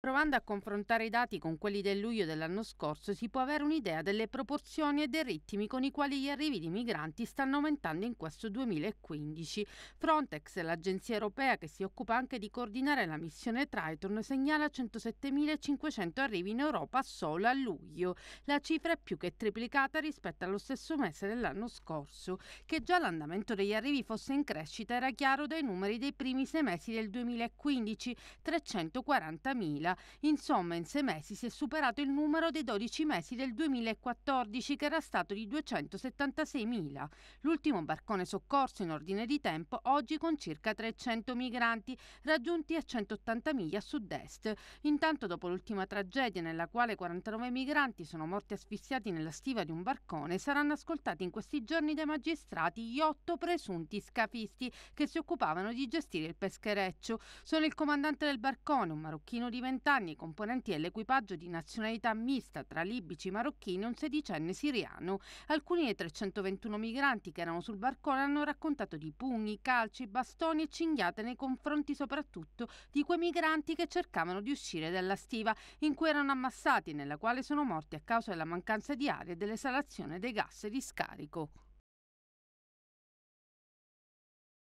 Provando a confrontare i dati con quelli del luglio dell'anno scorso si può avere un'idea delle proporzioni e dei ritmi con i quali gli arrivi di migranti stanno aumentando in questo 2015. Frontex, l'agenzia europea che si occupa anche di coordinare la missione Triton, segnala 107.500 arrivi in Europa solo a luglio. La cifra è più che triplicata rispetto allo stesso mese dell'anno scorso. Che già l'andamento degli arrivi fosse in crescita era chiaro dai numeri dei primi sei mesi del 2015, 340.000 2000. Insomma, in sei mesi si è superato il numero dei 12 mesi del 2014 che era stato di 276.000. L'ultimo barcone soccorso in ordine di tempo oggi con circa 300 migranti raggiunti a 180 miglia a sud-est. Intanto dopo l'ultima tragedia nella quale 49 migranti sono morti asfissiati nella stiva di un barcone, saranno ascoltati in questi giorni dai magistrati gli otto presunti scafisti che si occupavano di gestire il peschereccio. Sono il comandante del barcone, un marocchino di 20 anni componenti dell'equipaggio di nazionalità mista tra libici, marocchini e un sedicenne siriano. Alcuni dei 321 migranti che erano sul barcone hanno raccontato di pugni, calci, bastoni e cinghiate nei confronti soprattutto di quei migranti che cercavano di uscire dalla stiva in cui erano ammassati e nella quale sono morti a causa della mancanza di aria e dell'esalazione dei gas di scarico.